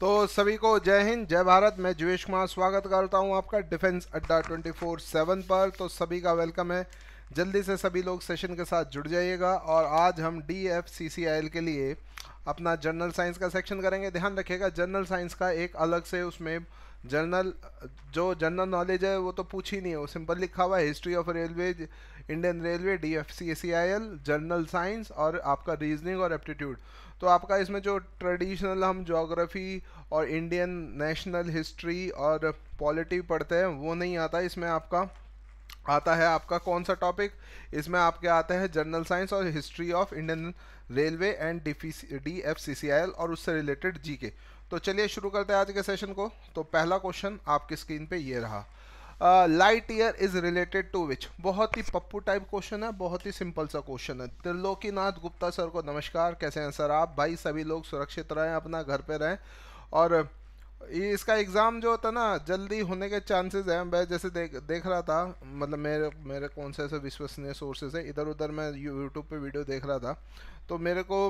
तो सभी को जय हिंद जय भारत मैं जीवेश कुमार स्वागत करता हूं आपका डिफेंस अड्डा 24/7 पर तो सभी का वेलकम है जल्दी से सभी लोग सेशन के साथ जुड़ जाइएगा और आज हम D F C C I L के लिए अपना जनरल साइंस का सेक्शन करेंगे ध्यान रखिएगा जनरल साइंस का एक अलग से उसमें जर्नल जो जनरल नॉलेज है वो तो पूछ ही नहीं है वो सिंपल लिखा हुआ है history of railway Indian railway D F C C I L general science और आपका रीजनिंग और एप्टीट्यूड तो आपका इसमें जो ट्रेडिशनल हम जोग्राफ़ी और इंडियन नेशनल हिस्ट्री और पॉलिटी पढ़ते हैं वो नहीं आता इसमें आपका आता है आपका कौन सा टॉपिक इसमें आपके आता है जनरल साइंस और history of Indian railway and D F C C I L और उससे रिलेटेड जी के तो चलिए शुरू करते हैं आज के सेशन को तो पहला क्वेश्चन आपकी स्क्रीन पे ये रहा light year is related to which बहुत ही पप्पू टाइप क्वेश्चन है बहुत ही सिंपल सा क्वेश्चन है त्रिलोकीनाथ गुप्ता सर को नमस्कार कैसे हैं सर आप भाई सभी लोग सुरक्षित रहें अपना घर पे रहें और इसका एग्ज़ाम जो होता ना जल्दी होने के चांसेस हैं मैं जैसे देख देख रहा था मतलब मेरे मेरे कौन से ऐसे विश्वसनीय सोर्सेज है इधर उधर मैं यूट्यूब पे वीडियो देख रहा था तो मेरे को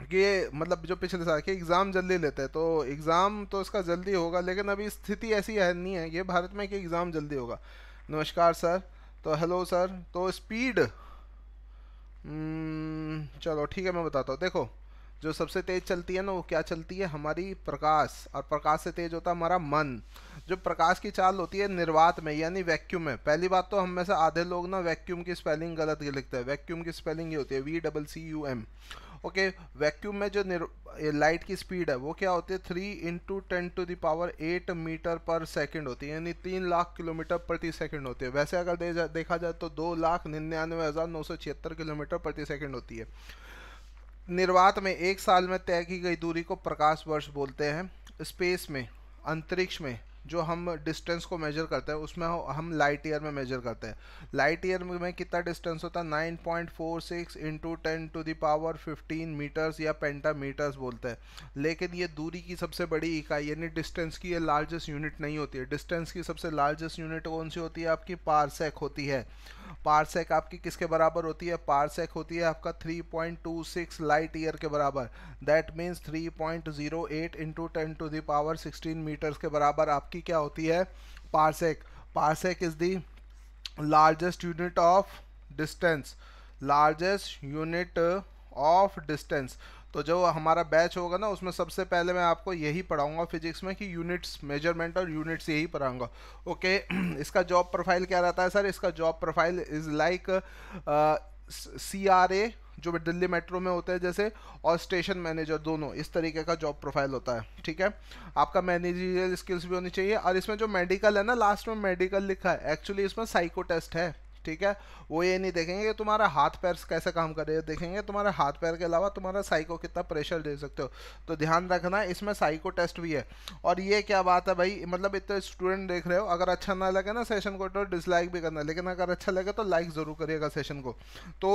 कि ये मतलब जो पिछले साल के एग्ज़ाम जल्दी लेते हैं तो एग्ज़ाम तो इसका जल्दी होगा लेकिन अभी स्थिति ऐसी है नहीं है ये भारत में कि एग्ज़ाम जल्दी होगा नमस्कार सर तो हेलो सर तो स्पीड हम्म, चलो ठीक है मैं बताता हूँ देखो जो सबसे तेज़ चलती है ना वो क्या चलती है हमारी प्रकाश और प्रकाश से तेज़ होता है हमारा मन जो प्रकाश की चाल होती है निर्वात में यानी वैक्यूम में पहली बात तो हम में से आधे लोग ना वैक्यूम की स्पेलिंग गलत लिखते हैं वैक्यूम की स्पेलिंग ये होती है V double C U M okay vacuum में जो लाइट की स्पीड है वो क्या होती है three into ten to the power eight metre per second होती है यानी तीन लाख किलोमीटर प्रति सेकंड होती है वैसे अगर दे जा, देखा जाए तो दो लाख निन्यानवे हज़ार नौ सौ छिहत्तर किलोमीटर प्रति सेकंड होती है निर्वात में एक साल में तय की गई दूरी को प्रकाश वर्ष बोलते हैं स्पेस में अंतरिक्ष में जो हम डिस्टेंस को मेजर करते हैं उसमें हम लाइट ईयर में मेजर करते हैं लाइट ईयर में कितना डिस्टेंस होता है nine point four six into ten to the power fifteen metres या पेंटा मीटर्स बोलते हैं लेकिन ये दूरी की सबसे बड़ी इकाई यानी डिस्टेंस की ये लार्जेस्ट यूनिट नहीं होती है डिस्टेंस की सबसे लार्जेस्ट यूनिट कौन सी होती है आपकी पारसेक होती है पारसेक आपकी किसके बराबर होती है पारसेक होती है आपका सिक्स लाइट ईयर के बराबर that means three point zero eight into ten to the power sixteen metres के बराबर आपकी की क्या होती है parsec parsec is the largest unit of distance largest unit of distance तो जो हमारा बैच होगा ना उसमें सबसे पहले मैं आपको यही पढ़ाऊंगा फिजिक्स में कि यूनिट्स मेजरमेंट और यूनिट्स यही पढ़ाऊंगा ओके इसका जॉब प्रोफाइल क्या रहता है सर इसका job profile is like C R A जो दिल्ली मेट्रो में होते हैं जैसे और स्टेशन मैनेजर दोनों इस तरीके का जॉब प्रोफाइल होता है ठीक है आपका मैनेजरियल स्किल्स भी होनी चाहिए और इसमें जो मेडिकल है ना लास्ट में मेडिकल लिखा है एक्चुअली इसमें साइको टेस्ट है ठीक है वो ये नहीं देखेंगे कि तुम्हारा हाथ पैर कैसे काम कर रहे हैं देखेंगे तुम्हारे हाथ पैर के अलावा तुम्हारा साइको कितना प्रेशर दे सकते हो तो ध्यान रखना इसमें साइको टेस्ट भी है और ये क्या बात है भाई मतलब इतने स्टूडेंट देख रहे हो अगर अच्छा ना लगे ना सेशन को तो डिसलाइक भी करना लेकिन अगर अच्छा लगे तो लाइक ज़रूर करिएगा सेशन को तो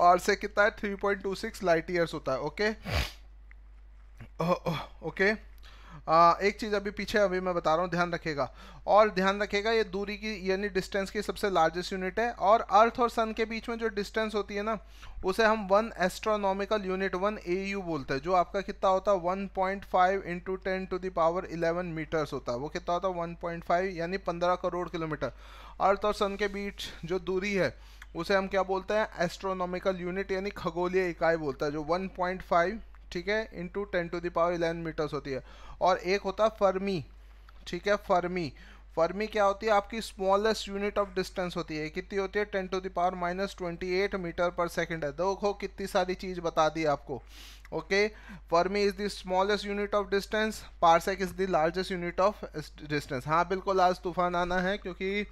से कितना है three point two six light years होता है ओके ओके आ, एक चीज़ अभी पीछे अभी मैं बता रहा हूँ ध्यान रखेगा और ध्यान रखेगा ये दूरी की यानी डिस्टेंस की सबसे लार्जेस्ट यूनिट है और अर्थ और सन के बीच में जो डिस्टेंस होती है ना उसे हम one astronomical unit one A U बोलते हैं जो आपका कितना होता है one point five into ten to the power eleven metres होता है वो कितना होता है वन पॉइंट फाइव यानी पंद्रह करोड़ किलोमीटर अर्थ और सन के बीच जो दूरी है उसे हम क्या बोलते हैं एस्ट्रोनॉमिकल यूनिट यानी खगोलीय इकाई बोलता है जो 1.5 ठीक है into ten to the power eleven metres होती है और एक होता है फर्मी ठीक है फर्मी फर्मी क्या होती है आपकी स्मॉलेस्ट यूनिट ऑफ डिस्टेंस होती है कितनी होती है ten to the power minus twenty eight metre per second है देखो कितनी सारी चीज़ बता दी आपको okay fermi is the smallest unit of distance parsec is the largest unit of distance हाँ बिल्कुल आज तूफान आना है क्योंकि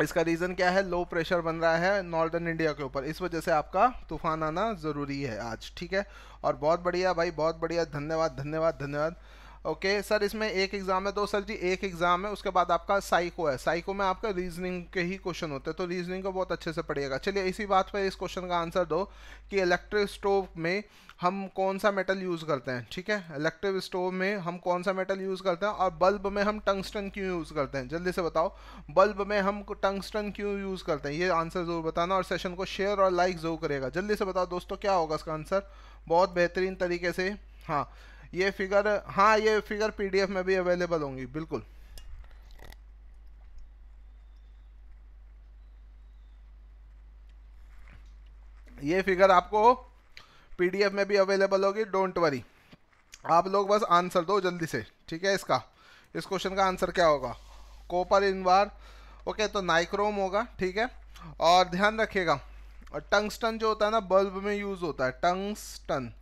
इसका रीज़न क्या है लो प्रेशर बन रहा है नॉर्दर्न इंडिया के ऊपर इस वजह से आपका तूफान आना ज़रूरी है आज ठीक है और बहुत बढ़िया भाई बहुत बढ़िया धन्यवाद धन्यवाद धन्यवाद ओके सर इसमें एक एग्ज़ाम है तो सर जी एक एग्ज़ाम है उसके बाद आपका साइको है साइको में आपका रीजनिंग के ही क्वेश्चन होते हैं तो रीजनिंग को बहुत अच्छे से पढ़िएगा चलिए इसी बात पर इस क्वेश्चन का आंसर दो कि इलेक्ट्रिक स्टोव में हम कौन सा मेटल यूज़ करते हैं ठीक है इलेक्ट्रिक स्टोव में हम कौन सा मेटल यूज़ करते हैं और बल्ब में हम टंगस्टन क्यों यूज़ करते हैं जल्दी से बताओ बल्ब में हम टंगस्टन क्यों यूज़ करते हैं ये आंसर ज़रूर बताना और सेशन को शेयर और लाइक ज़रूर करेगा जल्दी से बताओ दोस्तों क्या होगा इसका आंसर बहुत बेहतरीन तरीके से हाँ ये फिगर हाँ ये फिगर पीडीएफ में भी अवेलेबल होंगी बिल्कुल ये फिगर आपको पीडीएफ में भी अवेलेबल होगी डोंट वरी आप लोग बस आंसर दो जल्दी से ठीक है इसका इस क्वेश्चन का आंसर क्या होगा कोपर इनवार ओके तो नाइक्रोम होगा ठीक है और ध्यान रखिएगा और टंगस्टन जो होता है ना बल्ब में यूज़ होता है टंगस्टन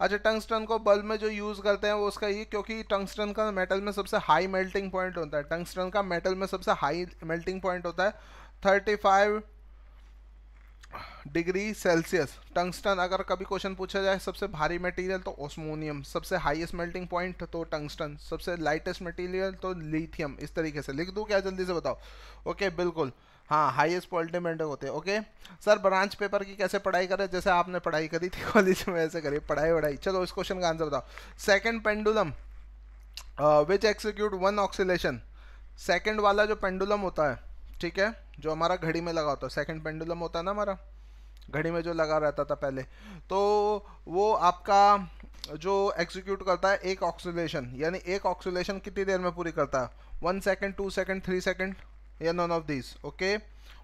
अच्छा टंगस्टन को बल्ब में जो यूज़ करते हैं वो उसका ये क्योंकि टंगस्टन का मेटल में सबसे हाई मेल्टिंग पॉइंट होता है टंगस्टन का मेटल में सबसे हाई मेल्टिंग पॉइंट होता है thirty five degree Celsius tungsten अगर कभी क्वेश्चन पूछा जाए सबसे भारी मटेरियल तो ओस्मोनियम सबसे हाईएस्ट मेल्टिंग पॉइंट तो टंगस्टन सबसे लाइटेस्ट मटेरियल तो लिथियम इस तरीके से लिख दूँ क्या जल्दी से बताओ ओके बिल्कुल हाँ हाईएस्ट में होते हैं ओके सर ब्रांच पेपर की कैसे पढ़ाई करें जैसे आपने पढ़ाई करी थी कॉलेज में ऐसे करी पढ़ाई वढ़ाई चलो इस क्वेश्चन का आंसर बताओ second pendulum which execute one oscillation second वाला जो पेंडुलम होता है ठीक है जो हमारा घड़ी में लगा होता है सेकेंड पेंडुलम होता है ना हमारा घड़ी में जो लगा रहता था पहले तो वो आपका जो एक्सिक्यूट करता है एक ऑक्सीलेशन यानी एक ऑक्सीलेशन कितनी देर में पूरी करता है one second two second three second या none of this okay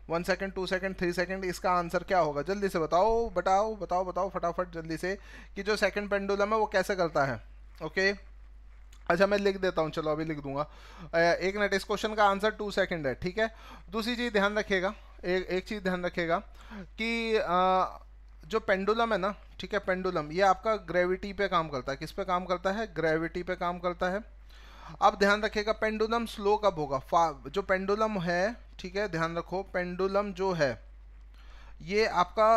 one second two second three second इसका आंसर क्या होगा जल्दी से बताओ बताओ बताओ बताओ फटाफट जल्दी से कि जो सेकेंड पेंडुलम है वो कैसे करता है ओके okay? अच्छा मैं लिख देता हूँ चलो अभी लिख दूंगा एक मिनट इस क्वेश्चन का आंसर टू सेकेंड है ठीक है दूसरी चीज़ ध्यान रखिएगा एक एक चीज़ ध्यान रखिएगा कि आ, जो पेंडुलम है ना ठीक है पेंडुलम ये आपका ग्रेविटी पे काम करता है किस पे काम करता है ग्रेविटी पे काम करता है अब ध्यान रखिएगा पेंडुलम स्लो कब होगा जो पेंडुलम है ठीक है ध्यान रखो पेंडुलम जो है ये आपका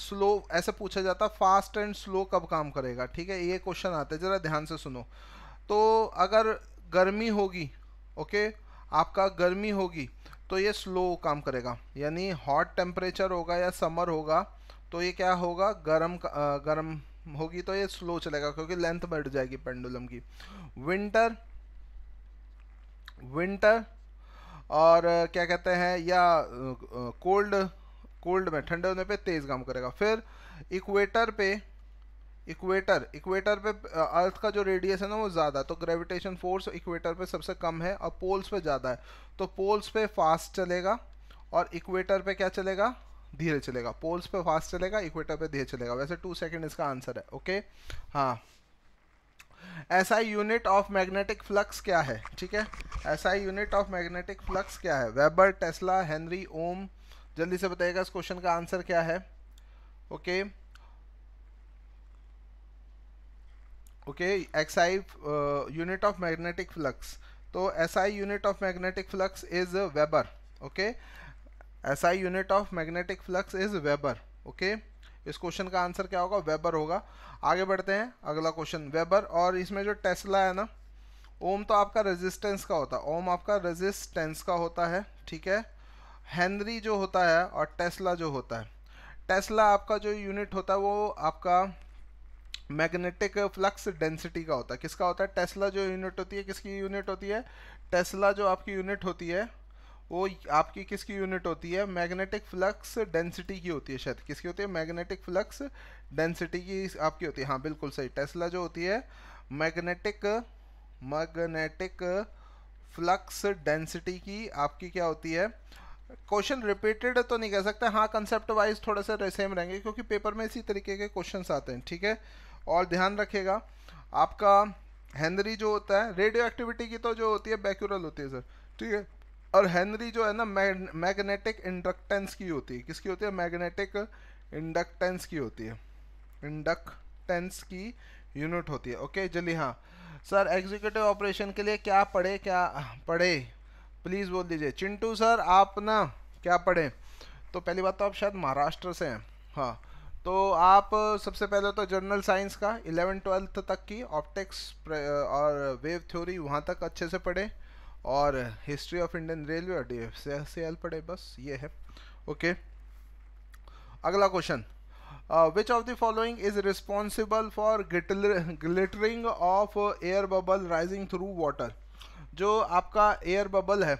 स्लो ऐसे पूछा जाता फास्ट एंड स्लो कब काम करेगा ठीक है ये क्वेश्चन आता है ज़रा ध्यान से सुनो तो अगर गर्मी होगी ओके आपका गर्मी होगी तो ये स्लो काम करेगा यानी हॉट टेम्परेचर होगा या समर होगा तो ये क्या होगा गर्म गर्म होगी तो ये स्लो चलेगा क्योंकि लेंथ बढ़ जाएगी पेंडुलम की विंटर विंटर और क्या कहते हैं या कोल्ड कोल्ड में ठंडे होने पे तेज़ काम करेगा फिर इक्वेटर पे इक्वेटर इक्वेटर पे अर्थ का जो रेडियस है ना वो ज़्यादा तो ग्रेविटेशन फोर्स इक्वेटर पे सबसे कम है और पोल्स पे ज़्यादा है तो पोल्स पे फास्ट चलेगा और इक्वेटर पे क्या चलेगा धीरे चलेगा पोल्स पे फास्ट चलेगा इक्वेटर पे धीरे चलेगा वैसे टू सेकेंड इसका आंसर है ओके हाँ ऐसा यूनिट ऑफ मैग्नेटिक फ्लक्स क्या है ठीक है ऐसा यूनिट ऑफ मैग्नेटिक फ्लक्स क्या है वेबर टेस्ला हेनरी ओम जल्दी से बताइएगा इस क्वेश्चन का आंसर क्या है okay okay S I unit of magnetic flux तो S I unit of magnetic flux is weber okay S I unit of magnetic flux is weber okay इस question का आंसर क्या होगा वेबर होगा आगे बढ़ते हैं अगला क्वेश्चन वेबर और इसमें जो टेस्ला है ना ओम तो आपका रेजिस्टेंस का होता है ओम आपका रेजिस्टेंस का होता है ठीक है हेनरी जो होता है और टेस्ला जो होता है टेस्ला आपका जो यूनिट होता है वो आपका मैग्नेटिक फ्लक्स डेंसिटी का होता है किसका होता है टेस्ला जो यूनिट होती है किसकी यूनिट होती है टेस्ला जो आपकी यूनिट होती है वो आपकी किसकी यूनिट होती है मैग्नेटिक फ्लक्स डेंसिटी की होती है शायद किसकी होती है मैग्नेटिक फ्लक्स डेंसिटी की आपकी होती है हाँ बिल्कुल सही टेस्ला जो होती है मैग्नेटिक मैग्नेटिक फ्लक्स डेंसिटी की आपकी क्या होती है क्वेश्चन रिपीटेड तो नहीं कह सकते हाँ कंसेप्ट वाइज थोड़ा सा सेम रहेंगे क्योंकि पेपर में इसी तरीके के क्वेश्चन आते हैं ठीक है और ध्यान रखिएगा आपका हैंनरी जो होता है रेडियो एक्टिविटी की तो जो होती है बैक्यूरल होती है सर ठीक है और हेनरी जो है ना मैग्नेटिक इंडक्टेंस की होती है किसकी होती है मैग्नेटिक इंडक्टेंस की होती है इंडक्टेंस की यूनिट होती है ओके जल्दी हाँ सर एग्जीक्यूटिव ऑपरेशन के लिए क्या पढ़े क्या पढ़े प्लीज़ बोल दीजिए चिंटू सर आप ना क्या पढ़ें तो पहली बात तो आप शायद महाराष्ट्र से हैं हाँ तो आप सबसे पहले तो जनरल साइंस का इलेवन ट्वेल्थ तक की ऑप्टिक्स और वेव थ्योरी वहाँ तक अच्छे से पढ़े और हिस्ट्री ऑफ इंडियन रेलवे और डी से एल पढ़े बस ये है ओके okay. अगला question which of the following is responsible for glittering of air bubble rising through water जो आपका एयर बबल है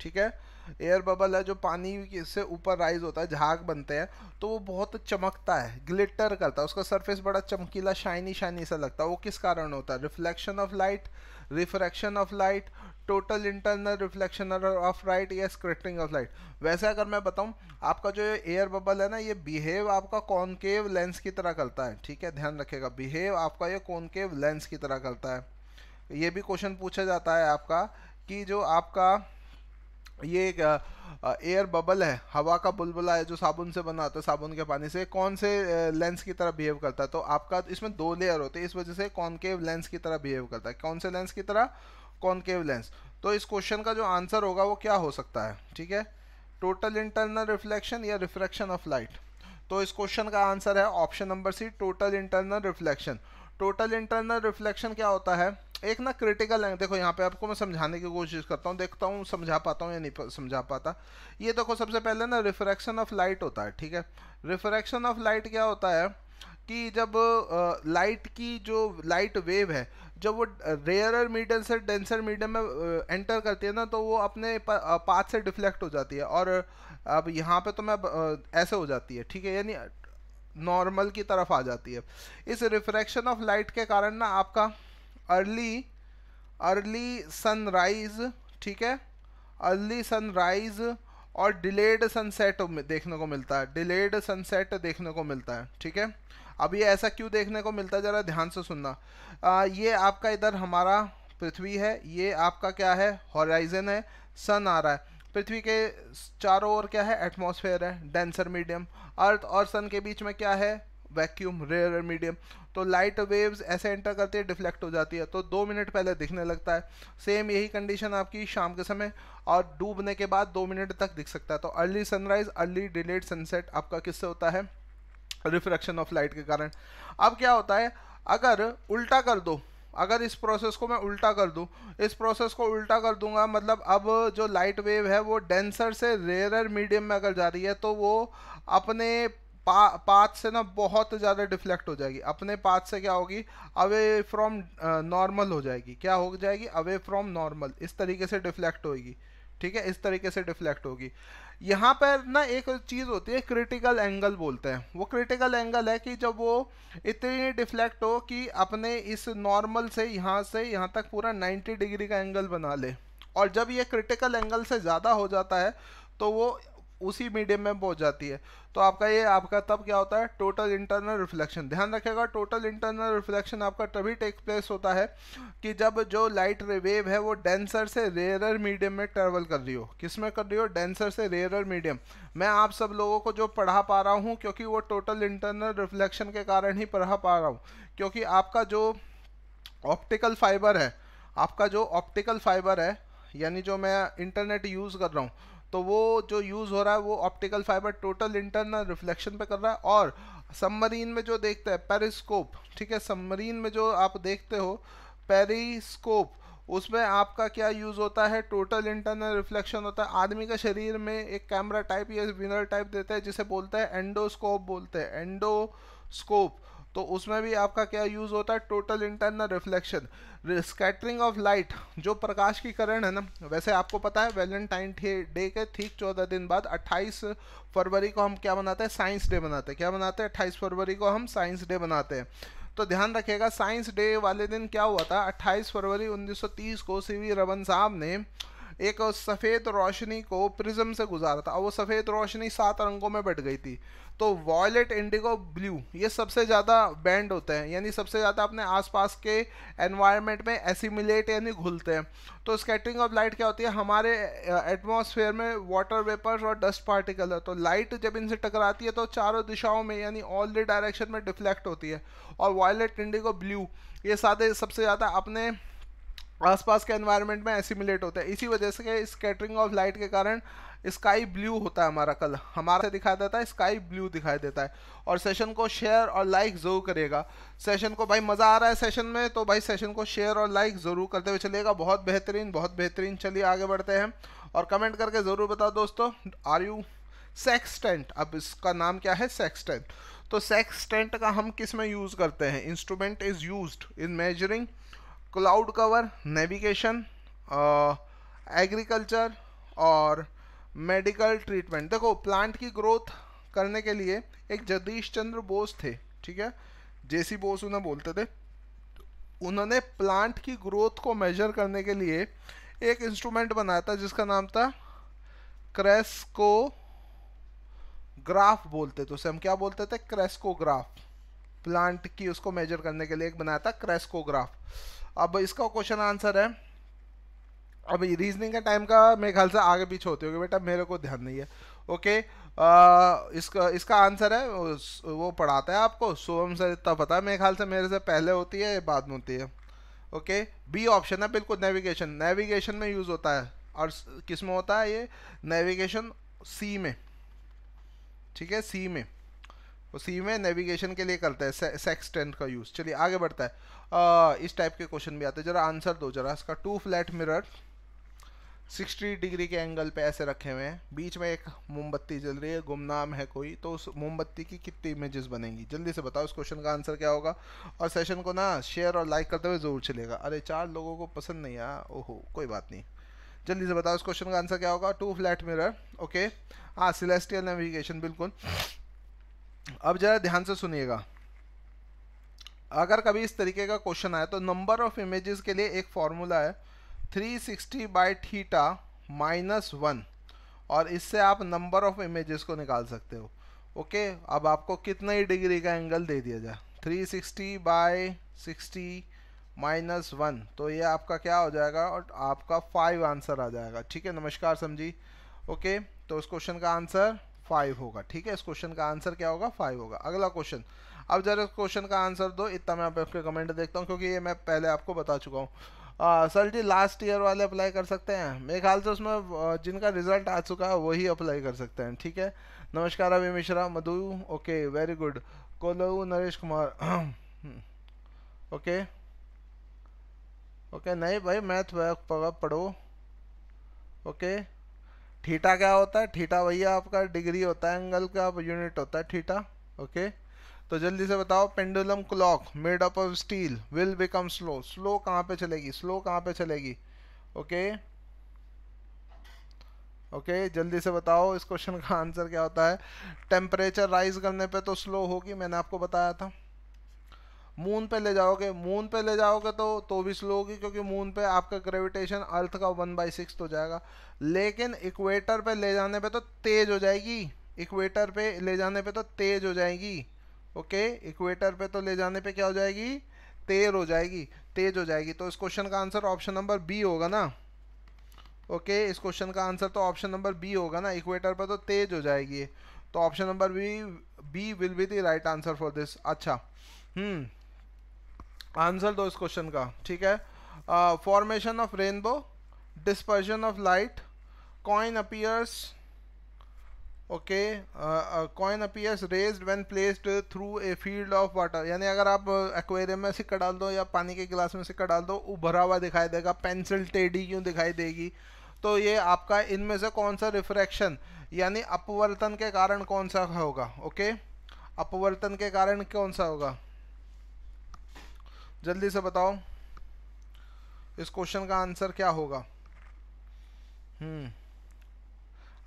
ठीक है एयर बबल है जो पानी से ऊपर राइज होता है झाग बनते हैं तो वो बहुत चमकता है ग्लिटर करता है उसका सरफेस बड़ा चमकीला शाइनी शाइनी सा लगता है वो किस कारण होता है reflection of light refraction of light total internal reflection of right या स्क्रिटिंग ऑफ लाइट वैसे अगर मैं बताऊं आपका जो एयर बबल है ना ये बिहेव आपका कॉनकेव लेंस की तरह करता है ठीक है ध्यान रखेगा बिहेव आपका ये कॉनकेव लेंस की तरह करता है ये भी क्वेश्चन पूछा जाता है आपका कि जो आपका ये एक एयर बबल है हवा का बुलबुला है जो साबुन से बना होता है साबुन के पानी से कौन से लेंस की तरह बिहेव करता है तो आपका इसमें दो लेयर होते हैं इस वजह से कॉनकेव लेंस की तरह बिहेव करता है कौन से लेंस की तरह कॉन्केव लेंस तो इस क्वेश्चन का जो आंसर होगा वो क्या हो सकता है ठीक है टोटल इंटरनल रिफ्लेक्शन या रिफ्रैक्शन ऑफ लाइट तो इस क्वेश्चन का आंसर है option number C total internal reflection total internal reflection क्या होता है एक ना क्रिटिकल एंगल देखो यहाँ पे आपको मैं समझाने की कोशिश करता हूँ देखता हूँ समझा पाता हूँ या नहीं समझा पाता ये देखो सबसे पहले ना रिफ्रैक्शन ऑफ लाइट होता है ठीक है रिफ्रैक्शन ऑफ लाइट क्या होता है कि जब लाइट की जो लाइट वेव है जब वो रेयरर मीडियम से डेंसर मीडियम में एंटर करती है ना तो वो अपने पाथ से डिफ्लेक्ट हो जाती है और अब यहाँ पे तो मैं ऐसे हो जाती है ठीक है यानी नॉर्मल की तरफ आ जाती है इस रिफ्रैक्शन ऑफ लाइट के कारण ना आपका अर्ली अर्ली सनराइज ठीक है अर्ली सनराइज़ और डिलेड सनसेट देखने को मिलता है डिलेड सनसेट देखने को मिलता है ठीक है अब ये ऐसा क्यों देखने को मिलता है ज़रा ध्यान से सुनना आ, ये आपका इधर हमारा पृथ्वी है ये आपका क्या है हॉराइजन है सन आ रहा है पृथ्वी के चारों ओर क्या है एटमॉस्फेयर है डेंसर मीडियम अर्थ और सन के बीच में क्या है वैक्यूम रेयर मीडियम तो लाइट वेव्स ऐसे एंटर करती है डिफ्लेक्ट हो जाती है तो दो मिनट पहले दिखने लगता है सेम यही कंडीशन आपकी शाम के समय और डूबने के बाद दो मिनट तक दिख सकता है तो early sunrise early delayed sunset आपका किससे होता है रिफ्रैक्शन ऑफ लाइट के कारण अब क्या होता है अगर उल्टा कर दो अगर इस प्रोसेस को मैं उल्टा कर दूं इस प्रोसेस को उल्टा कर दूंगा मतलब अब जो लाइट वेव है वो डेंसर से रेयर मीडियम में अगर जा रही है तो वो अपने पा पाथ से ना बहुत ज़्यादा डिफ्लेक्ट हो जाएगी अपने पाथ से क्या होगी अवे फ्रॉम नॉर्मल हो जाएगी क्या हो जाएगी अवे फ्रॉम नॉर्मल इस तरीके से डिफ्लेक्ट होगी ठीक है इस तरीके से डिफ्लेक्ट होगी यहाँ पर ना एक चीज़ होती है क्रिटिकल एंगल बोलते हैं वो क्रिटिकल एंगल है कि जब वो इतनी डिफ्लेक्ट हो कि अपने इस नॉर्मल से यहाँ से यहाँ तक पूरा 90 डिग्री का एंगल बना ले और जब ये क्रिटिकल एंगल से ज़्यादा हो जाता है तो वो उसी मीडियम में पहुंच जाती है तो आपका ये आपका तब क्या होता है टोटल इंटरनल रिफ्लेक्शन ध्यान रखिएगा टोटल इंटरनल रिफ्लेक्शन आपका तभी टेक प्लेस होता है कि जब जो लाइट वेव है वो डेंसर से रेयरर मीडियम में ट्रेवल कर रही हो किस में कर रही हो डेंसर से रेयरर मीडियम मैं आप सब लोगों को जो पढ़ा पा रहा हूँ क्योंकि वो टोटल इंटरनल रिफ्लेक्शन के कारण ही पढ़ा पा रहा हूँ क्योंकि आपका जो ऑप्टिकल फाइबर है आपका जो ऑप्टिकल फाइबर है यानी जो मैं इंटरनेट यूज़ कर रहा हूँ तो वो जो यूज़ हो रहा है वो optical fibre total internal reflection पे कर रहा है और सबमरीन में जो देखता है पेरिस्कोप ठीक है सबमरीन में जो आप देखते हो पेरिस्कोप उसमें आपका क्या यूज़ होता है टोटल इंटरनल रिफ्लेक्शन होता है आदमी का शरीर में एक कैमरा टाइप या विनर टाइप देता है जिसे बोलते हैं एंडोस्कोप बोलते हैं एंडोस्कोप तो उसमें भी आपका क्या यूज़ होता है total internal reflection scattering of light जो प्रकाश की करण है ना वैसे आपको पता है वैलेंटाइन डे के ठीक चौदह दिन बाद 28 फरवरी को हम क्या मनाते हैं साइंस डे मनाते हैं क्या मनाते हैं 28 फरवरी को हम साइंस डे मनाते हैं तो ध्यान रखिएगा साइंस डे वाले दिन क्या हुआ था अट्ठाईस फरवरी उन्नीस को सी वी रमन साहब ने एक सफ़ेद रोशनी को प्रिज्म से गुजारा था और वो सफ़ेद रोशनी सात रंगों में बैठ गई थी तो वॉयलेट इंडिगो ब्लू ये सबसे ज़्यादा बैंड होते हैं यानी सबसे ज़्यादा अपने आसपास के एनवायरनमेंट में एसिमिलेट यानी घुलते हैं तो स्कैटरिंग ऑफ लाइट क्या होती है हमारे एटमोसफेयर में वाटर वेपर्स और डस्ट पार्टिकल है तो लाइट जब इनसे टकराती है तो चारों दिशाओं में यानी ऑल द डायरेक्शन में डिफ्लेक्ट होती है और वॉयलेट इंडिगो ब्लू ये सारे सबसे ज़्यादा अपने आसपास के एनवायरनमेंट में एसिमुलेट होता है इसी वजह से स्कैटरिंग ऑफ लाइट के कारण स्काई ब्लू होता है हमारा कलर हमारा दिखाई देता है स्काई ब्लू दिखाई देता है और सेशन को शेयर और लाइक ज़रूर करेगा सेशन को भाई मज़ा आ रहा है सेशन में तो भाई सेशन को शेयर और लाइक ज़रूर करते हुए चलेगा बहुत बेहतरीन बहुत बेहतरीन चलिए आगे बढ़ते हैं और कमेंट करके ज़रूर बताओ दोस्तों आर यू सेक्सटेंट अब इसका नाम क्या है सेक्सटेंट तो सेक्सटेंट का हम किस में यूज़ करते हैं instrument is use in measuring cloud cover navigation agriculture और मेडिकल ट्रीटमेंट देखो प्लांट की ग्रोथ करने के लिए एक जगदीश चंद्र बोस थे ठीक है जेसी बोस उन्हें बोलते थे उन्होंने प्लांट की ग्रोथ को मेजर करने के लिए एक इंस्ट्रूमेंट बनाया था जिसका नाम था क्रेस्को ग्राफ बोलते तो उसे हम क्या बोलते थे क्रेस्को ग्राफ प्लांट की उसको मेजर करने के लिए एक बनाया था क्रेस्को ग्राफ अब इसका क्वेश्चन आंसर है अब रीजनिंग के टाइम का मेरे ख्याल से आगे पीछे होते होगी बेटा मेरे को ध्यान नहीं है ओके आ, इसका इसका आंसर है वो पढ़ाता है आपको शुभम सर इतना पता है मेरे ख्याल से मेरे से पहले होती है बाद में होती है ओके बी ऑप्शन है बिल्कुल नेविगेशन नेविगेशन में यूज़ होता है और किस में होता है ये नेविगेशन सी में ठीक है सी में वो सी में नेविगेशन के लिए करता है से, सेक्स टेंट का यूज़ चलिए आगे बढ़ता है आ, इस टाइप के क्वेश्चन भी आते हैं जरा आंसर दो जरा इसका टू फ्लैट मिरर 60 डिग्री के एंगल पे ऐसे रखे हुए हैं बीच में एक मोमबत्ती जल रही है गुमनाम है कोई तो उस मोमबत्ती की कितनी इमेजेस बनेंगी जल्दी से बताओ उस क्वेश्चन का आंसर क्या होगा और सेशन को ना शेयर और लाइक करते हुए ज़रूर चलेगा अरे चार लोगों को पसंद नहीं आया ओहो कोई बात नहीं जल्दी से बताओ उस क्वेश्चन का आंसर क्या होगा टू फ्लैट मिरर ओके हाँ सिलेस्टियल नेविगेशन बिल्कुल अब ज़रा ध्यान से सुनिएगा अगर कभी इस तरीके का क्वेश्चन आया तो नंबर ऑफ इमेजेस के लिए एक फॉर्मूला है 360 sixty by theta minus one और इससे आप नंबर ऑफ इमेजेस को निकाल सकते हो ओके अब आपको कितना ही डिग्री का एंगल दे दिया जाए 360 sixty by sixty minus one तो ये आपका क्या हो जाएगा और आपका फाइव आंसर आ जाएगा ठीक है नमस्कार समझी ओके तो उस क्वेश्चन का आंसर फाइव होगा ठीक है इस क्वेश्चन का आंसर क्या होगा फाइव होगा अगला क्वेश्चन अब जरा क्वेश्चन का आंसर दो इतना मैं आपके कमेंट देखता हूँ क्योंकि ये मैं पहले आपको बता चुका हूँ सर जी लास्ट ईयर वाले अप्लाई कर सकते हैं मेरे ख्याल से उसमें जिनका रिजल्ट आ चुका है वही अप्लाई कर सकते हैं ठीक है नमस्कार अभी Mishra Madhu okay very good Kolu Naresh Kumar okay okay नहीं भाई मैथ पढ़ो ओके थीटा क्या होता है थीटा भैया आपका डिग्री होता है एंगल का यूनिट होता है थीटा ओके तो जल्दी से बताओ pendulum clock made up of steel will become slow slow कहाँ पे चलेगी स्लो कहाँ पे चलेगी ओके ओके जल्दी से बताओ इस क्वेश्चन का आंसर क्या होता है टेम्परेचर राइज करने पे तो स्लो होगी मैंने आपको बताया था मून पे ले जाओगे मून पे ले जाओगे तो तो भी स्लो होगी क्योंकि मून पे आपका ग्रेविटेशन अर्थ का वन बाई सिक्स हो जाएगा लेकिन इक्वेटर पे ले जाने पे तो तेज़ हो जाएगी इक्वेटर पे ले जाने पे तो तेज़ हो जाएगी ओके इक्वेटर पे तो ले जाने पे क्या हो जाएगी तेज हो जाएगी तेज हो जाएगी तो इस क्वेश्चन का आंसर ऑप्शन नंबर बी होगा ना ओके इस क्वेश्चन का आंसर तो ऑप्शन नंबर बी होगा ना इक्वेटर पर तो तेज हो जाएगी तो option number B B will be the right answer for this अच्छा हम्म आंसर दो इस क्वेश्चन का ठीक है formation of rainbow dispersion of light coin appears okay coin appears raised when placed through a field of water यानी अगर आप aquarium में सिक्का डाल दो या पानी के गिलास में सिक्का डाल दो उभरा हुआ दिखाई देगा पेंसिल टेढ़ी क्यों दिखाई देगी तो ये आपका इनमें से कौन सा रिफ्रैक्शन यानी अपवर्तन के कारण कौन सा होगा ओके okay? अपवर्तन के कारण कौन सा होगा जल्दी से बताओ इस क्वेश्चन का आंसर क्या होगा हम्म।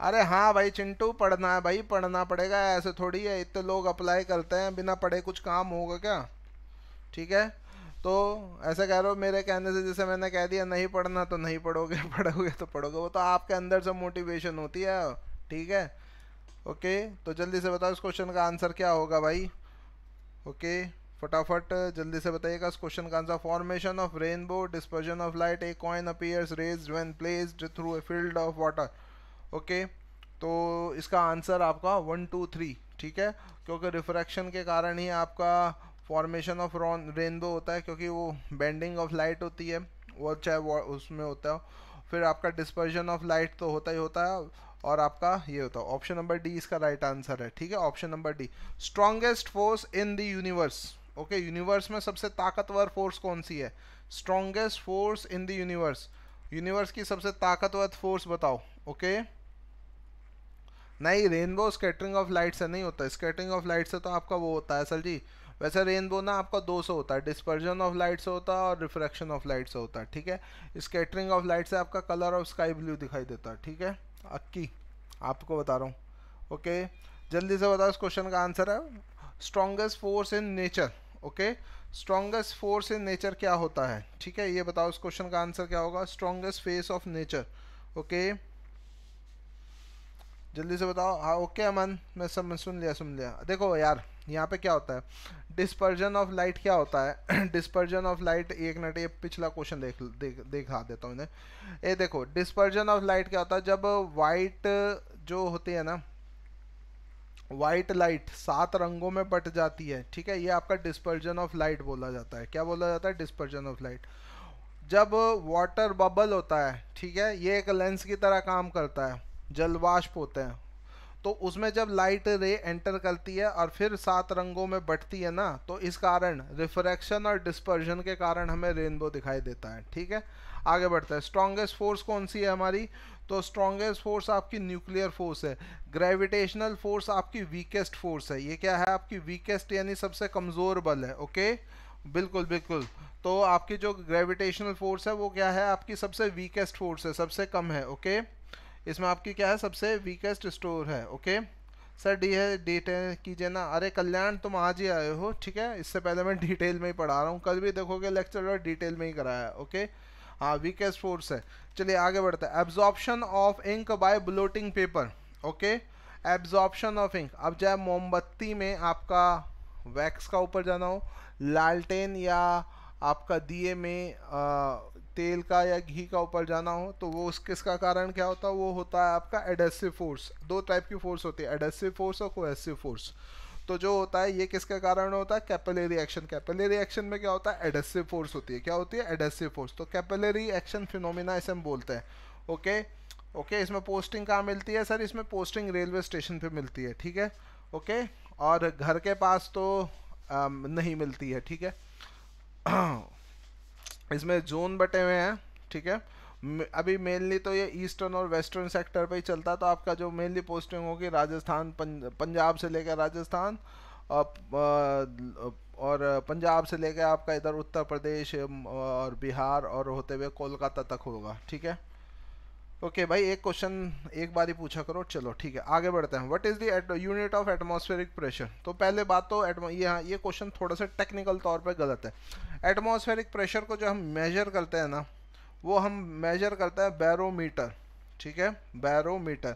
अरे हाँ भाई चिंटू पढ़ना है भाई पढ़ना पड़ेगा ऐसे थोड़ी है इतने लोग अप्लाई करते हैं बिना पढ़े कुछ काम होगा क्या ठीक है तो ऐसा कह रहे हो मेरे कहने से जैसे मैंने कह दिया नहीं पढ़ना तो नहीं पढ़ोगे पढ़ोगे तो पढ़ोगे वो तो आपके अंदर से मोटिवेशन होती है ठीक है ओके तो जल्दी से बताओ इस क्वेश्चन का आंसर क्या होगा भाई ओके फटाफट जल्दी से बताइएगा इस क्वेश्चन का answer formation of rainbow dispersion of light a coin appears raise when placed through a field of water okay तो इसका आंसर आपका वन टू थ्री ठीक है क्योंकि रिफ्रैक्शन के कारण ही आपका फॉर्मेशन ऑफ रेनबो होता है क्योंकि वो बेंडिंग ऑफ लाइट होती है वो चाहे उसमें होता है फिर आपका डिस्पर्जन ऑफ लाइट तो होता ही होता है और आपका ये होता है ऑप्शन नंबर डी इसका राइट right आंसर है ठीक है option number D strongest force in the universe okay universe में सबसे ताकतवर फोर्स कौन सी है strongest force in the universe universe की सबसे ताकतवर फोर्स बताओ ओके okay? नहीं रेनबो स्केटरिंग ऑफ लाइट से नहीं होता स्केटरिंग ऑफ लाइट से तो आपका वो होता है सर जी वैसे रेनबो ना आपका दो सौ होता है डिस्पर्जन ऑफ लाइट से होता है और रिफ्रैक्शन ऑफ लाइट से होता है ठीक है स्केटरिंग ऑफ लाइट से आपका कलर ऑफ स्काई ब्लू दिखाई देता है ठीक है अक्की आपको बता रहा हूँ ओके जल्दी से बताओ इस क्वेश्चन का आंसर है strongest force in nature okay strongest force in nature क्या होता है ठीक है ये बताओ इस क्वेश्चन का आंसर क्या होगा strongest face of nature okay जल्दी से बताओ हाँ ओके अमन मैं सब सुन लिया सुन लिया देखो यार यहाँ पे क्या होता है डिस्पर्जन ऑफ लाइट क्या होता है डिस्पर्जन ऑफ लाइट एक मिनट ये पिछला क्वेश्चन देख देख दिखा देता हूँ इन्हें ये देखो डिस्पर्जन ऑफ लाइट क्या होता है जब वाइट जो होती है ना वाइट लाइट सात रंगों में बट जाती है ठीक है ये आपका डिस्पर्जन ऑफ लाइट बोला जाता है क्या बोला जाता है डिस्पर्जन ऑफ लाइट जब वाटर बबल होता है ठीक है ये एक लेंस की तरह काम करता है जलवाष्प होते हैं तो उसमें जब लाइट रे एंटर करती है और फिर सात रंगों में बटती है ना तो इस कारण रिफ्रैक्शन और डिस्पर्जन के कारण हमें रेनबो दिखाई देता है ठीक है आगे बढ़ता है स्ट्रॉन्गेस्ट फोर्स कौन सी है हमारी तो स्ट्रॉन्गेस्ट फोर्स आपकी न्यूक्लियर फोर्स है ग्रेविटेशनल फोर्स आपकी वीकेस्ट फोर्स है ये क्या है आपकी वीकेस्ट यानी सबसे कमज़ोर बल है ओके बिल्कुल बिल्कुल तो आपकी जो ग्रेविटेशनल फोर्स है वो क्या है आपकी सबसे वीकेस्ट फोर्स है सबसे कम है ओके इसमें आपकी क्या है सबसे वीकेस्ट स्टोर है ओके सर डी है डिटेल कीजिए ना अरे कल्याण तुम आज ही आए हो ठीक है इससे पहले मैं डिटेल में ही पढ़ा रहा हूँ कल भी देखोगे लेक्चर और डिटेल में ही कराया ओके हाँ वीकेस्ट फोर्स है चलिए आगे बढ़ते हैं absorption of ink by blotting paper okay absorption of ink अब चाहे मोमबत्ती में आपका वैक्स का ऊपर जाना हो लालटेन या आपका दिए में आ, तेल का या घी का ऊपर जाना हो तो वो उस किसका कारण क्या होता है वो होता है आपका एडेसिव फोर्स दो टाइप की फोर्स होती है एडेसिव फोर्स और कोहेसिव फोर्स तो जो होता है ये किसका कारण होता है कैपेलरी एक्शन कैपेलरी एक्शन में क्या होता है एडेसिव फोर्स होती है क्या होती है एडेसिव फोर्स तो कैपेलरी एक्शन फिनोमिना इसे हम बोलते हैं ओके ओके इसमें पोस्टिंग कहाँ मिलती है सर इसमें पोस्टिंग रेलवे स्टेशन पे मिलती है ठीक है ओके और घर के पास तो um, नहीं मिलती है ठीक है इसमें जोन बटे हुए हैं ठीक है अभी मेनली तो ये ईस्टर्न और वेस्टर्न सेक्टर पे ही चलता है तो आपका जो मेनली पोस्टिंग होगी राजस्थान पंजाब से लेकर राजस्थान और पंजाब से लेकर आपका इधर उत्तर प्रदेश और बिहार और होते हुए कोलकाता तक होगा ठीक है ओके भाई एक क्वेश्चन एक बार ही पूछा करो चलो ठीक है आगे बढ़ते हैं what is the unit of atmospheric pressure तो पहले बात तो ये हाँ ये क्वेश्चन थोड़ा सा टेक्निकल तौर पे गलत है एटमॉस्फेरिक प्रेशर को जो हम मेजर करते हैं ना वो हम मेजर करते हैं बैरोमीटर ठीक है बैरोमीटर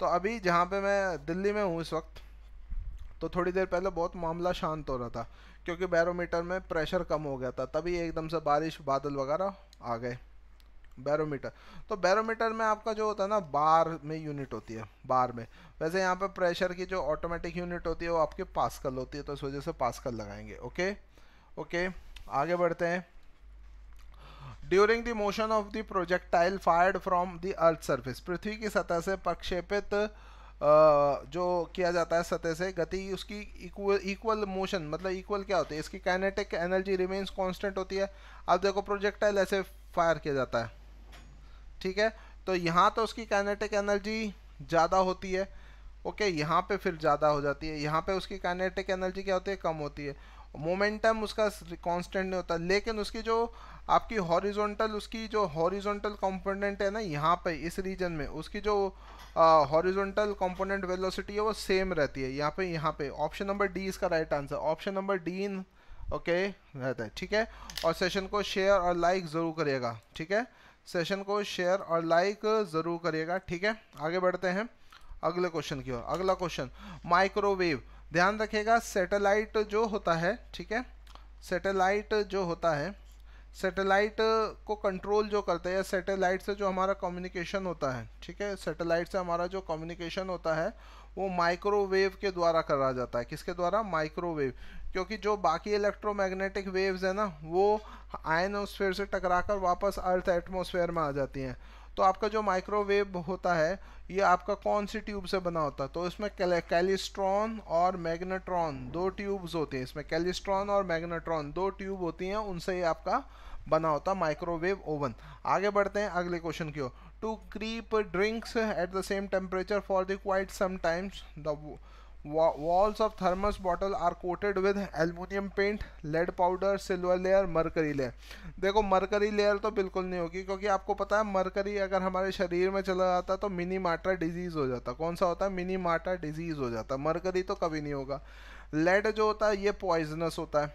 तो अभी जहाँ पे मैं दिल्ली में हूँ इस वक्त तो थोड़ी देर पहले बहुत मामला शांत हो रहा था क्योंकि बैरोमीटर में प्रेशर कम हो गया था तभी एकदम से बारिश बादल वगैरह आ गए बैरोमीटर तो बैरोमीटर में आपका जो होता है ना बार में यूनिट होती है बार में वैसे यहाँ पे प्रेशर की जो ऑटोमेटिक यूनिट होती है वो आपके पास होती है तो इस वजह से पास लगाएंगे ओके ओके आगे बढ़ते हैं during the motion of the projectile fired from the earth surface पृथ्वी की सतह से प्रक्षेपित जो किया जाता है सतह से गति उसकी इक्वल इक्वल मोशन मतलब इक्वल क्या होती है इसकी काइनेटिक एनर्जी रिमेन्स कांस्टेंट होती है अब देखो प्रोजेक्टाइल ऐसे फायर किया जाता है ठीक है तो यहाँ तो उसकी काइनेटिक एनर्जी ज़्यादा होती है ओके यहाँ पे फिर ज़्यादा हो जाती है यहाँ पे उसकी काइनेटिक एनर्जी क्या होती है कम होती है मोमेंटम उसका कांस्टेंट नहीं होता लेकिन उसकी जो आपकी हॉरिजॉन्टल उसकी जो हॉरिजॉन्टल कंपोनेंट है ना यहाँ पे इस रीजन में उसकी जो हॉरिजॉन्टल कंपोनेंट वेलोसिटी है वो सेम रहती है यहाँ पे यहाँ पे ऑप्शन नंबर डी इसका right answer option number D in okay रहता है ठीक है और सेशन को शेयर और लाइक ज़रूर करिएगा ठीक है सेशन को शेयर और लाइक ज़रूर करिएगा ठीक है आगे बढ़ते हैं अगले क्वेश्चन की ओर अगला क्वेश्चन माइक्रोवेव ध्यान रखिएगा सेटेलाइट जो होता है ठीक है सेटेलाइट जो होता है सैटेलाइट को कंट्रोल जो करता है या सैटेलाइट से जो हमारा कम्युनिकेशन होता है ठीक है सैटेलाइट से हमारा जो कम्युनिकेशन होता है वो माइक्रोवेव के द्वारा करा जाता है किसके द्वारा माइक्रोवेव क्योंकि जो बाकी इलेक्ट्रोमैग्नेटिक वेव्स है ना वो आयनोस्फेयर से टकरा कर वापस अर्थ एटमोसफेयर में आ जाती हैं तो आपका जो माइक्रोवेव होता है ये आपका कौन सी ट्यूब से बना होता है तो इसमें कैलिस्ट्रॉन और मैग्नेट्रॉन दो ट्यूब्स होते हैं इसमें कैलिस्ट्रॉन और मैग्नेट्रॉन दो ट्यूब होती हैं उनसे ये आपका बना होता माइक्रोवेव ओवन आगे बढ़ते हैं अगले क्वेश्चन की ओर two creep drinks at the same temperature for the quite sometimes the Wa walls of thermos bottle are coated with aluminium paint, lead powder, silver layer, mercury layer. देखो mercury layer तो बिल्कुल नहीं होगी क्योंकि आपको पता है mercury अगर हमारे शरीर में चला जाता तो मिनी माटा डिजीज़ हो जाता कौन सा होता है मिनी माटा डिजीज़ हो जाता mercury तो कभी नहीं होगा लेड जो होता है ये पॉइजनस होता है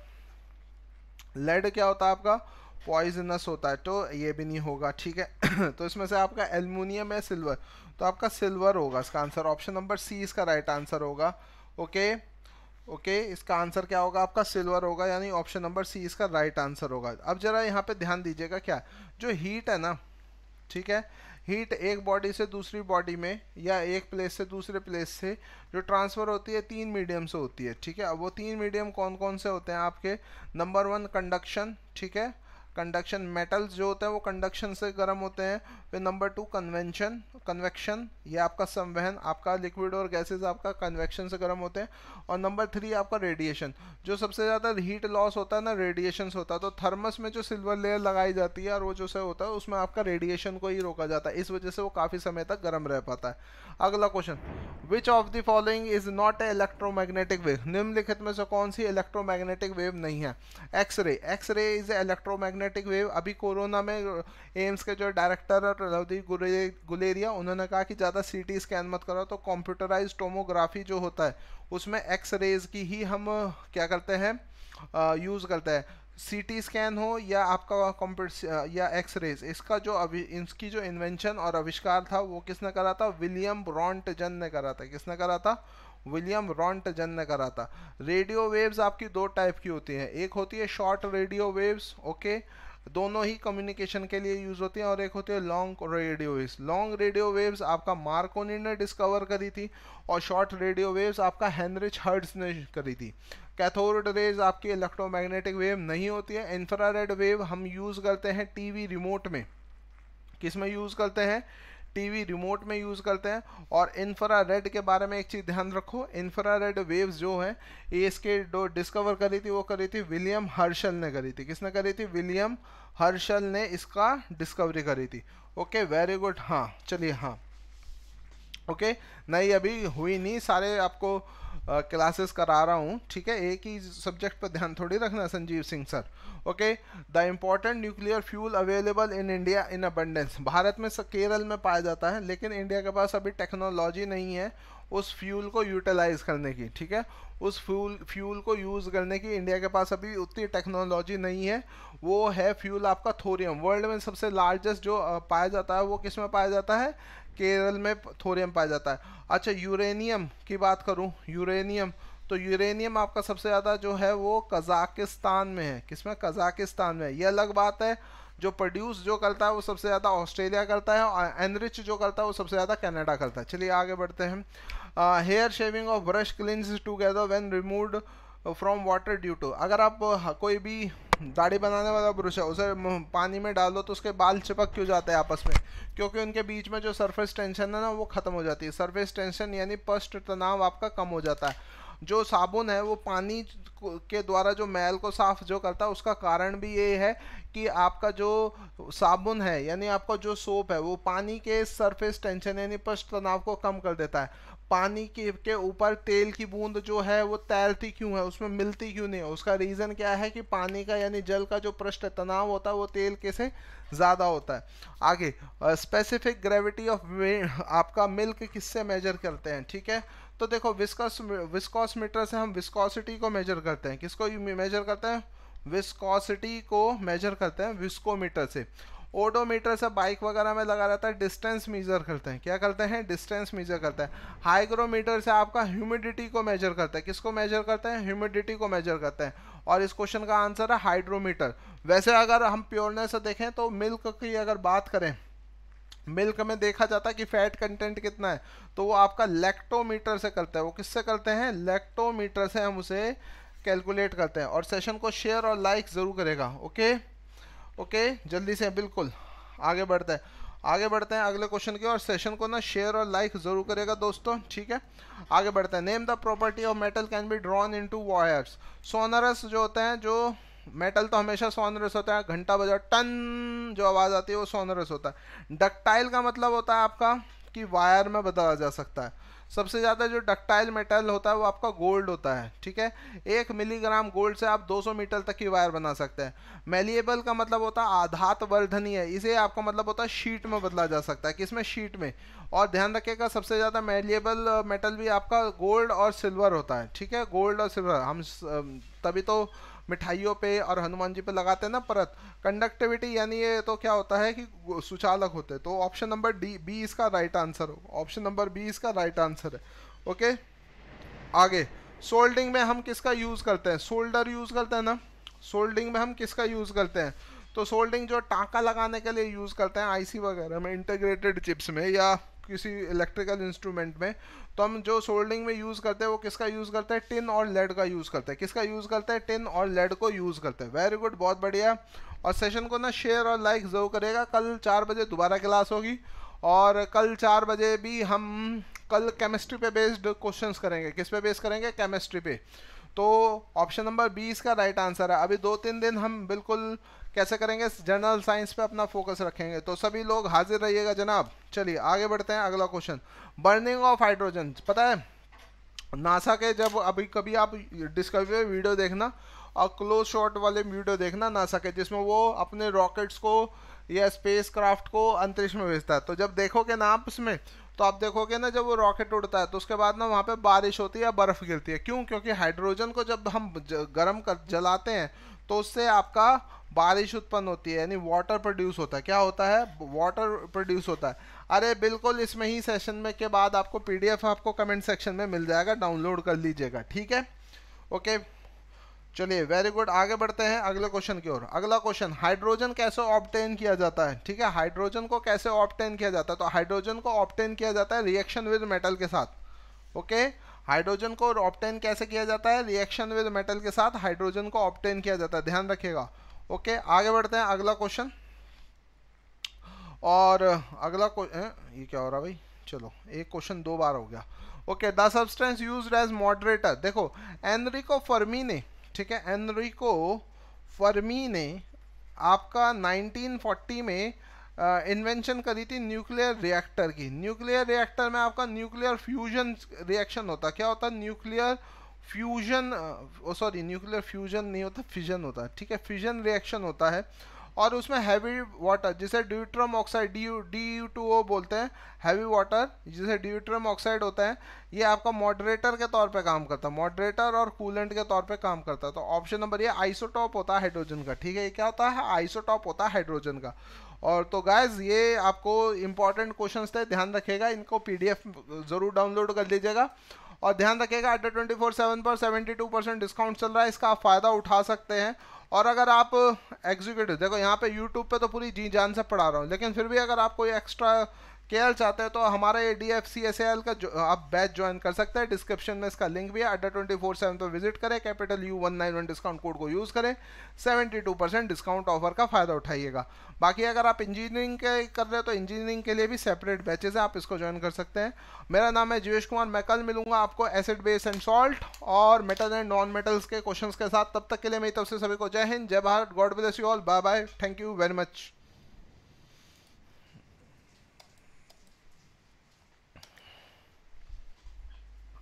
लेड क्या होता है आपका पॉइजनस होता है तो ये भी नहीं होगा ठीक है तो इसमें से आपका एलमिनियम है सिल्वर तो आपका सिल्वर होगा इसका आंसर ऑप्शन नंबर सी इसका राइट आंसर होगा ओके ओके इसका आंसर क्या होगा आपका सिल्वर होगा यानी ऑप्शन नंबर सी इसका राइट आंसर होगा अब ज़रा यहाँ पे ध्यान दीजिएगा क्या जो हीट है ना ठीक है हीट एक बॉडी से दूसरी बॉडी में या एक प्लेस से दूसरे प्लेस से जो ट्रांसफ़र होती है तीन मीडियम से होती है ठीक है अब वो तीन मीडियम कौन कौन से होते हैं आपके नंबर वन कंडक्शन ठीक है कंडक्शन मेटल्स जो होते हैं वो कंडक्शन से गर्म होते हैं फिर नंबर टू कन्वेंशन कन्वेक्शन ये आपका संवहन आपका लिक्विड और गैसेस आपका कन्वेक्शन से गर्म होते हैं और नंबर थ्री आपका रेडिएशन जो सबसे ज़्यादा हीट लॉस होता है ना रेडिएशन होता है तो थर्मस में जो सिल्वर लेयर लगाई जाती है और वो जो से होता है उसमें आपका रेडिएशन को ही रोका जाता है इस वजह से वो काफ़ी समय तक गर्म रह पाता है अगला question which of the following is not a electromagnetic wave निम्नलिखित में से कौन सी इलेक्ट्रोमैग्नेटिक वेव नहीं है X-ray X-ray is a electromagnetic wave अभी कोरोना में एम्स uh, के जो डायरेक्टर है गुलेरिया उन्होंने कहा कि ज़्यादा सी टी स्कैन मत करो तो कंप्यूटराइज टोमोग्राफी जो होता है उसमें एक्स रेज की ही हम uh, क्या करते हैं यूज़ uh, करते हैं सीटी स्कैन हो या आपका कंप्यूटर या एक्सरेज इसका जो अभी इसकी जो इन्वेंशन और आविष्कार था वो किसने करा था विलियम जन ने करा था किसने करा था विलियम रॉन्टजन ने करा था रेडियो वेव्स आपकी दो टाइप की होती हैं एक होती है शॉर्ट रेडियो वेव्स ओके दोनों ही कम्युनिकेशन के लिए यूज़ होती हैं और एक होती है long radio waves long radio waves आपका मार्कोनी ने डिस्कवर करी थी और शॉर्ट रेडियो वेव्स आपका हेनरिच हर्ट्स ने करी थी कैथोड रेज आपकी इलेक्ट्रोमैग्नेटिक वेव नहीं होती है इंफ्रारेड वेव हम यूज़ करते हैं टीवी रिमोट में किस में यूज़ करते हैं टीवी रिमोट में यूज़ करते हैं और इंफ्रा रेड के बारे में एक चीज़ ध्यान रखो इंफ्रा रेड वेव्स जो है ये इसके जो डिस्कवर करी थी वो करी थी विलियम हर्शल ने करी थी किसने करी थी विलियम हर्शल ने इसका डिस्कवरी करी थी ओके वेरी गुड हाँ चलिए हाँ ओके नहीं अभी हुई नहीं सारे आपको क्लासेस करा रहा हूँ ठीक है एक ही सब्जेक्ट पर ध्यान थोड़ी रखना Sanjeev Singh sir okay the important nuclear fuel available in India in abundance Bharat में केरल में पाया जाता है लेकिन इंडिया के पास अभी टेक्नोलॉजी नहीं है उस फ्यूल को यूटिलाइज़ करने की ठीक है उस फ्यूल फ्यूल को यूज़ करने की इंडिया के पास अभी उतनी टेक्नोलॉजी नहीं है वो है फ्यूल आपका थोरियम वर्ल्ड में सबसे लार्जेस्ट जो पाया जाता है वो किस में पाया जाता है केरल में थोरियम पाया जाता है अच्छा यूरेनियम की बात करूँ यूरेनियम तो यूरेनियम आपका सबसे ज़्यादा जो है वो कजाकिस्तान में है किसमें कजाकिस्तान में है ये अलग बात है जो प्रोड्यूस जो करता है वो सबसे ज़्यादा ऑस्ट्रेलिया करता है और एनरिच जो करता है वो सबसे ज़्यादा कनाडा करता है चलिए आगे बढ़ते हैं हेयर शेविंग और brush clings together when removed from water due to अगर आप कोई भी दाढ़ी बनाने वाला ब्रश है उसे पानी में डाल दो तो उसके बाल चिपक क्यों जाते हैं आपस में क्योंकि उनके बीच में जो सरफेस टेंशन है ना वो ख़त्म हो जाती है सरफेस टेंशन यानी पस्ट तनाव आपका कम हो जाता है जो साबुन है वो पानी के द्वारा जो मैल को साफ जो करता है उसका कारण भी ये है कि आपका जो साबुन है यानी आपका जो सोप है वो पानी के सरफेस टेंशन यानी पश्च तनाव को कम कर देता है पानी के के ऊपर तेल की बूंद जो है वो तैरती क्यों है उसमें मिलती क्यों नहीं है उसका रीज़न क्या है कि पानी का यानी जल का जो पृष्ठ तनाव होता है वो तेल के से ज़्यादा होता है आगे स्पेसिफिक ग्रेविटी ऑफ आपका मिल्क किससे मेजर करते हैं ठीक है तो देखो विस्कॉस विस्कॉस मीटर से हम विस्कॉसिटी को मेजर करते हैं किसको मेजर करते हैं विस्कॉसिटी को मेजर करते हैं विस्कोमीटर से ओडोमीटर से बाइक वगैरह में लगा रहता है डिस्टेंस मेजर करते हैं क्या करते हैं डिस्टेंस मेजर करते हैं हाइग्रोमीटर से आपका ह्यूमिडिटी को मेजर करता है किसको मेजर करते हैं ह्यूमिडिटी को मेजर करते हैं और इस क्वेश्चन का आंसर है हाइड्रोमीटर वैसे अगर हम प्योरनेस देखें तो मिल्क की अगर बात करें मिल्क में देखा जाता है कि फैट कंटेंट कितना है तो वो आपका लेक्टोमीटर से करता है वो किससे करते हैं लेक्टोमीटर से हम उसे कैलकुलेट करते हैं और सेशन को शेयर और लाइक ज़रूर करेगा ओके ओके जल्दी से बिल्कुल आगे बढ़ते हैं आगे बढ़ते हैं अगले क्वेश्चन की और सेशन को ना शेयर और लाइक जरूर करेगा दोस्तों ठीक है आगे बढ़ते हैं name the property of metal can be drawn into wires sonorous जो होते हैं जो मेटल तो हमेशा सोनरस होता है घंटा बजा टन जो आवाज़ आती है वो सोनरस होता है डकटाइल का मतलब होता है आपका कि वायर में बदला जा सकता है सबसे ज़्यादा जो डक्टाइल मेटल होता है वो आपका गोल्ड होता है ठीक है एक मिलीग्राम गोल्ड से आप 200 मीटर तक की वायर बना सकते हैं मेलिएबल का मतलब होता है आधात वर्धनीय इसे आपका मतलब होता है शीट में बदला जा सकता है किसमें शीट में और ध्यान रखिएगा सबसे ज़्यादा मेलिएबल मेटल भी आपका गोल्ड और सिल्वर होता है ठीक है गोल्ड और सिल्वर हम तभी तो मिठाइयों पे और हनुमान जी पे लगाते हैं ना परत कंडक्टिविटी यानी ये तो क्या होता है कि सुचालक होते हैं तो ऑप्शन नंबर डी बी इसका राइट आंसर हो ऑप्शन नंबर बी इसका राइट आंसर है ओके आगे सोल्डिंग में हम किसका यूज़ करते हैं सोल्डर यूज़ करते हैं ना सोल्डिंग में हम किसका यूज़ करते हैं तो सोल्डिंग जो टाँका लगाने के लिए यूज़ करते हैं आईसी वगैरह में इंटीग्रेटेड चिप्स में या किसी इलेक्ट्रिकल इंस्ट्रूमेंट में तो हम जो सोल्डिंग में यूज़ करते हैं वो किसका यूज़ करता है टिन और लेड का यूज़ करता है किसका यूज़ करता है टिन और लेड को यूज़ करता है वेरी गुड बहुत बढ़िया और सेशन को ना शेयर और लाइक ज़रूर करेगा कल चार बजे दोबारा क्लास होगी और कल चार बजे भी हम कल केमिस्ट्री पे बेस्ड क्वेश्चंस करेंगे किस पे बेस करेंगे केमिस्ट्री पे तो ऑप्शन नंबर बी इसका राइट आंसर है अभी दो तीन दिन हम बिल्कुल कैसे करेंगे जनरल साइंस पे अपना फोकस रखेंगे तो सभी लोग हाजिर रहिएगा जनाब चलिए आगे बढ़ते हैं अगला क्वेश्चन बर्निंग ऑफ हाइड्रोजन पता है नासा के जब अभी कभी आप डिस्कवरी वीडियो देखना और क्लोज शॉट वाले वीडियो देखना नासा के जिसमें वो अपने रॉकेट्स को या स्पेस क्राफ्ट को अंतरिक्ष में भेजता है तो जब देखोगे ना आप उसमें तो आप देखोगे ना जब वो रॉकेट उड़ता है तो उसके बाद ना वहाँ पे बारिश होती है या बर्फ़ गिरती है क्यों क्योंकि हाइड्रोजन को जब हम गर्म कर जलाते हैं तो उससे आपका बारिश उत्पन्न होती है यानी वाटर प्रोड्यूस होता है क्या होता है वाटर प्रोड्यूस होता है अरे बिल्कुल इसमें ही सेशन में के बाद आपको पीडीएफ आपको कमेंट सेक्शन में मिल जाएगा डाउनलोड कर लीजिएगा ठीक है ओके चलिए वेरी गुड आगे बढ़ते हैं अगले क्वेश्चन की ओर अगला क्वेश्चन हाइड्रोजन कैसे ऑप्टेन किया जाता है ठीक है हाइड्रोजन को कैसे ऑप्टेन किया जाता है तो हाइड्रोजन को ऑप्टेन किया जाता है रिएक्शन विद मेटल के साथ ओके हाइड्रोजन को ऑप्टेन कैसे किया जाता है रिएक्शन विद मेटल के साथ हाइड्रोजन को ऑप्टेन किया जाता है ध्यान रखिएगा ओके आगे बढ़ते हैं अगला क्वेश्चन और अगला ये क्या हो रहा भाई चलो एक क्वेश्चन दो बार हो गया okay the substance use as moderator देखो एनरिको फर्मी ने ठीक है एनरिको फर्मी ने आपका 1940 में इन्वेंशन uh, करी थी न्यूक्लियर रिएक्टर की न्यूक्लियर रिएक्टर में आपका न्यूक्लियर फ्यूजन रिएक्शन होता क्या होता nuclear uh, fusion sorry nuclear fusion नहीं होता फिजन होता है ठीक है फिजन रिएक्शन होता है और उसमें हैवी वाटर जिसे deuterium oxide D D U two O बोलते हैं हैवी वाटर जिसे ड्यूट्रम ऑक्साइड होता है ये आपका मॉडरेटर के तौर पे काम करता है मॉडरेटर और कूलेंट के तौर पे काम करता है तो ऑप्शन नंबर ये आइसोटॉप होता है हाइड्रोजन का ठीक है ये क्या होता है आइसोटॉप होता है हाइड्रोजन का और तो गाइज ये आपको इंपॉर्टेंट क्वेश्चन थे ध्यान रखेगा इनको पी ज़रूर डाउनलोड कर लीजिएगा और ध्यान रखिएगा अड्डा ट्वेंटी फोर सेवन पर सेवेंटी टू परसेंट डिस्काउंट चल रहा है इसका आप फ़ायदा उठा सकते हैं और अगर आप एग्जीक्यूटिव uh, देखो यहाँ पे यूट्यूब पे तो पूरी जी जान से पढ़ा रहा हूँ लेकिन फिर भी अगर आप कोई एक्स्ट्रा एल चाहते हैं तो हमारा ये D F C S L का आप बैच ज्वाइन कर सकते हैं डिस्क्रिप्शन में इसका लिंक भी है अड्डा ट्वेंटी फोर सेवन पर विजिट करें capital U one nine one discount code को यूज़ करें seventy two percent discount offer का फ़ायदा उठाइएगा बाकी अगर आप इंजीनियरिंग के कर रहे हो तो इंजीनियरिंग के लिए भी सेपरेट बैचेज हैं आप इसको ज्वाइन कर सकते हैं मेरा नाम है जीवेश कुमार मैं कल मिलूंगा आपको एसिड बेस एंड सॉल्ट और मेटल एंड नॉन मेटल्स के क्वेश्चन के साथ तब तक के लिए मेरी तरफ से सभी को जय हिंद जय Bharat God bless you all bye bye thank you very much